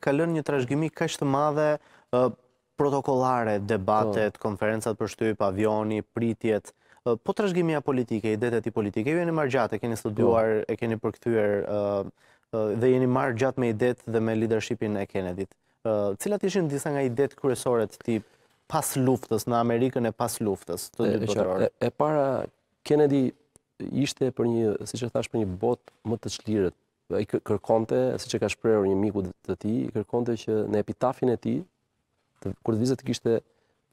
ka lënë një trashgimi kaq të madhe protokollare, debatet, po. konferencat për shtyp, avioni, pritjet, po trashgimia politike, idetë e politike. Ju jeni marrë gjatë, e keni studiuar, po. e keni përkthyer dhe jeni marrë gjatë me idetë dhe me leadershipin e kennedy Cilat ishin disa nga idetë kryesore të tij pas luftës në Amerikën e pas luftës të E para Kennedy ishte për një, siç e thash, për një botë më të çlirët, i kërkonte, si që ka shprejur një miku të ti, i kërkonte që në epitafin e ti, kur të vizet të kishte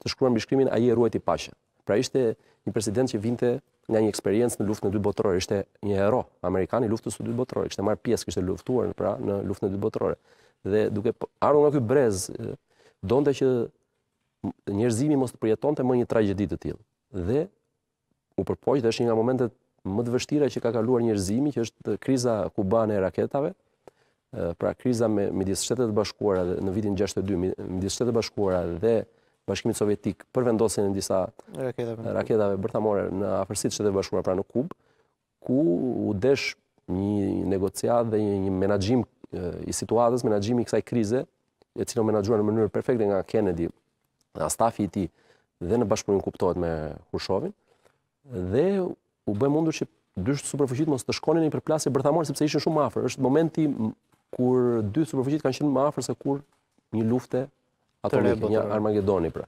të shkruar në bishkrimin, a i e ruajti i Pra ishte një president që vinte nga një eksperiencë në luft në dy botërore, ishte një ero, Amerikani luftës në dy botërore, kështë marrë marë pjesë, kështë luftuar në pra në luft në dy botërore. Dhe duke po, arru nga këj brez, donde që njerëzimi mos të përjeton të më një trajgjedit të tjilë. Dhe u përpojsh dhe është një nga momentet më të vështira që ka kaluar njerëzimi, që është kriza kubane e raketave, pra kriza me midis shtetet bashkuara dhe në vitin 62, midis shtetet bashkuara dhe bashkimit sovjetik për vendosin në disa raketave bërtamore në afërsit shtetet bashkuara, pra në Kubë, ku u desh një negociat dhe një menagjim i situatës, menaxhimi i kësaj krize, e cilë o menagjua në mënyrë perfekte nga Kennedy, nga stafi i ti, dhe në bashkëpunin kuptohet me Hushovin, dhe bëjmë mundur që dysh superfuqit mos të shkonin një përplasje bërthamore sepse ishin shumë më afër. Është momenti kur dy superfuqit kanë qenë më afër se kur një luftë ato një Armagedoni pra.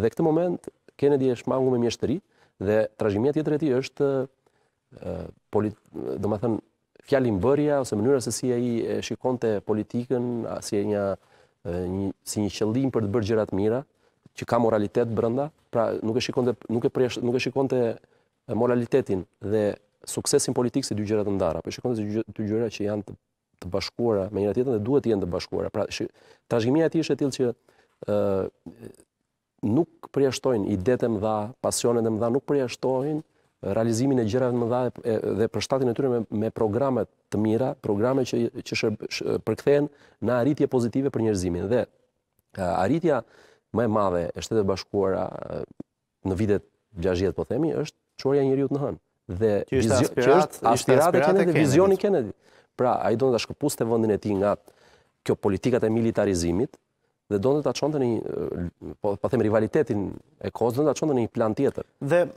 Dhe këtë moment Kennedy është mangu me mjeshtëri dhe trashëgimia tjetër e tij është polit, do të them, bërja ose mënyra se si ai e shikonte politikën si një një si një qëllim për të bërë gjëra të mira, që ka moralitet brenda, pra nuk e shikonte nuk e prish nuk e shikonte moralitetin dhe suksesin politik si dy gjëra të ndara. Po shikon se dy gjëra që janë të, bashkuara me njëra tjetrën dhe duhet të jenë të bashkuara. Pra trashëgimia e tij është e tillë që ë nuk përjashtojnë idetë më dha, pasionet më dha, nuk përjashtojnë realizimin e gjërave më dha dhe, dhe për e tyre me, me programe të mira, programe që që në arritje pozitive për njerëzimin dhe arritja më e madhe e shteteve bashkuara në vitet 60 po themi është qoria njëri utë në hënë. Dhe që është aspirat e Kennedy, vizion i Kennedy. Pra, a i do në të shkëpust të vëndin e ti nga kjo politikat e militarizimit, dhe do në të qëndë në një, po të po themë rivalitetin e kozë, do në të qëndë në një plan tjetër. Dhe